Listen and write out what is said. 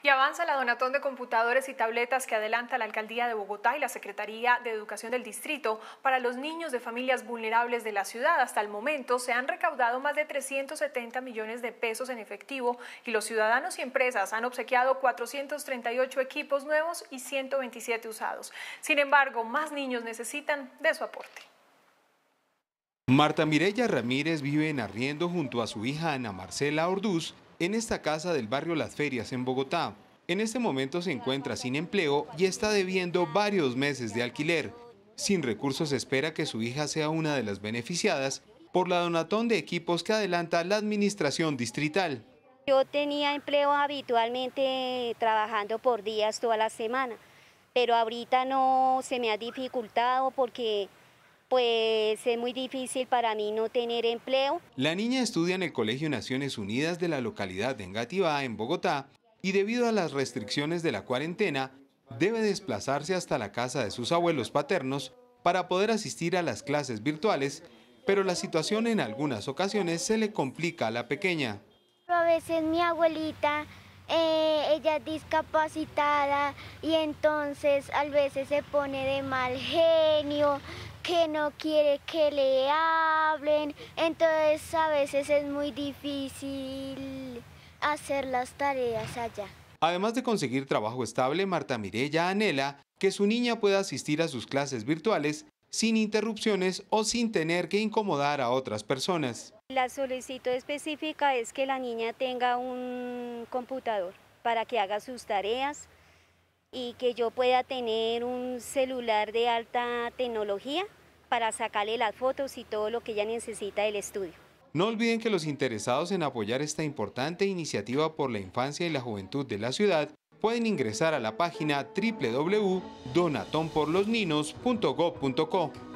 Y avanza la donatón de computadores y tabletas que adelanta la Alcaldía de Bogotá y la Secretaría de Educación del Distrito para los niños de familias vulnerables de la ciudad. Hasta el momento se han recaudado más de 370 millones de pesos en efectivo y los ciudadanos y empresas han obsequiado 438 equipos nuevos y 127 usados. Sin embargo, más niños necesitan de su aporte. Marta Mirella Ramírez vive en arriendo junto a su hija Ana Marcela Orduz en esta casa del barrio Las Ferias en Bogotá. En este momento se encuentra sin empleo y está debiendo varios meses de alquiler. Sin recursos espera que su hija sea una de las beneficiadas por la donatón de equipos que adelanta la administración distrital. Yo tenía empleo habitualmente trabajando por días toda la semana, pero ahorita no se me ha dificultado porque pues es muy difícil para mí no tener empleo. La niña estudia en el Colegio Naciones Unidas de la localidad de Engativá, en Bogotá, y debido a las restricciones de la cuarentena, debe desplazarse hasta la casa de sus abuelos paternos para poder asistir a las clases virtuales, pero la situación en algunas ocasiones se le complica a la pequeña. A veces mi abuelita eh, ella es discapacitada y entonces a veces se pone de mal genio, que no quiere que le hablen, entonces a veces es muy difícil hacer las tareas allá. Además de conseguir trabajo estable, Marta Mirella anhela que su niña pueda asistir a sus clases virtuales sin interrupciones o sin tener que incomodar a otras personas. La solicitud específica es que la niña tenga un computador para que haga sus tareas, y que yo pueda tener un celular de alta tecnología para sacarle las fotos y todo lo que ella necesita del estudio. No olviden que los interesados en apoyar esta importante iniciativa por la infancia y la juventud de la ciudad pueden ingresar a la página www.donatonporlosninos.gov.co.